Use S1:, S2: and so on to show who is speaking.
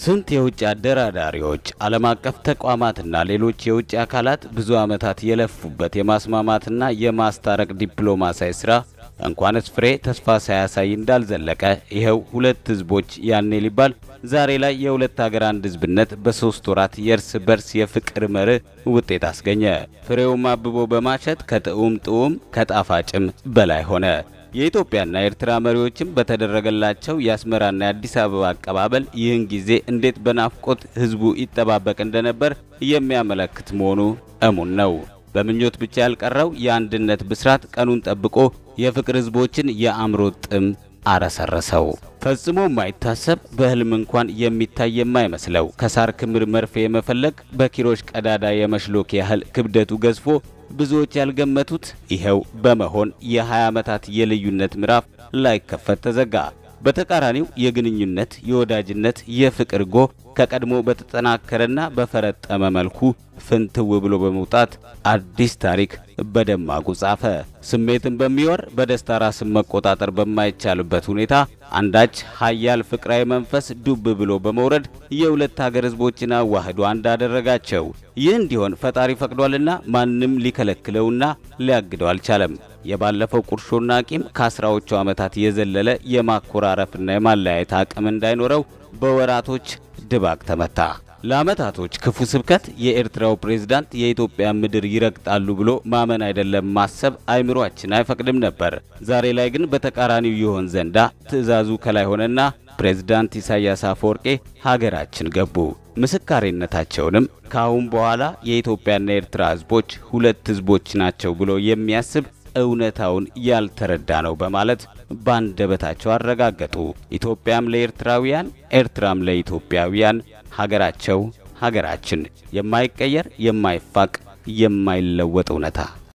S1: ስንት የውጭ አደራዳሪዎች፣ ዓለም አቀፍ ተቋማትና ሌሎች የውጭ አካላት ብዙ ዓመታት የለፉበት የማስማማትና የማስታረቅ ዲፕሎማሲያዊ ስራ እንኳንስ ፍሬ ተስፋ ሳያሳይ እንዳልዘለቀ ይኸው ሁለት ህዝቦች ያኔ ሊባል ዛሬ ላይ የሁለት ሀገር አንድ ህዝብነት በሶስት ወራት የእርስ በርስ የፍቅር መርህ ውጤት አስገኘ። ፍሬውም አብቦ በማሸት ከጥዑም ጥዑም ከጣፋጭም በላይ ሆነ። የኢትዮጵያና የኤርትራ መሪዎችም በተደረገላቸው የአስመራና የአዲስ አበባ አቀባበል ይህን ጊዜ እንዴት በናፍቆት ህዝቡ ይጠባበቅ እንደነበር የሚያመለክት መሆኑ እሙን ነው። በምኞት ብቻ ያልቀረው የአንድነት ብስራት ቀኑን ጠብቆ የፍቅር ህዝቦችን የአእምሮ ጥም አረሰረሰው። ፈጽሞ የማይታሰብ በህልም እንኳን የሚታይ የማይመስለው ከሳር ክምር መርፌ የመፈለግ በኪሮሽ ቀዳዳ የመሽሎክ ያህል ክብደቱ ገዝፎ ብዙዎች ያልገመቱት ይኸው በመሆን የ20 ዓመታት የልዩነት ምዕራፍ ላይከፈት ተዘጋ። በተቃራኒው የግንኙነት የወዳጅነት የፍቅር ጎ ከቀድሞ በተጠናከረና በፈረጠመ መልኩ ፍንትው ብሎ በመውጣት አዲስ ታሪክ በደማቁ ጻፈ። ስሜትን በሚወር በደስታ ራስን መቆጣጠር በማይቻልበት ሁኔታ አንዳች ኃያል ፍቅራዊ መንፈስ ዱብ ብሎ በመውረድ የሁለት ሀገር ህዝቦችን አዋህዶ አንድ አደረጋቸው። ይህ እንዲሆን ፈጣሪ ፈቅዷልና ማንም ሊከለክለውና ሊያግደው አልቻለም። የባለፈው ቁርሾና ቂም ከአስራዎቹ ዓመታት የዘለለ የማኮራረፍና የማለያየት አቅም እንዳይኖረው በወራቶች ድባቅ ተመታ። ለአመታቶች ክፉ ስብከት የኤርትራው ፕሬዝዳንት የኢትዮጵያ ምድር ይረግጣሉ ብሎ ማመን አይደለም ማሰብ አይምሯችን አይፈቅድም ነበር። ዛሬ ላይ ግን በተቃራኒው ይሆን ዘንዳ ትዕዛዙ ከላይ ሆነና ፕሬዝዳንት ኢሳያስ አፈወርቄ ሀገራችን ገቡ። ምስካሬነታቸውንም ከአሁን በኋላ የኢትዮጵያና የኤርትራ ህዝቦች ሁለት ህዝቦች ናቸው ብሎ የሚያስብ እውነታውን ያልተረዳ ነው በማለት ባንደበታቸው አረጋገጡ። ኢትዮጵያም ለኤርትራውያን፣ ኤርትራም ለኢትዮጵያውያን ሀገራቸው ሀገራችን የማይቀየር የማይፋቅ የማይለወጥ እውነታ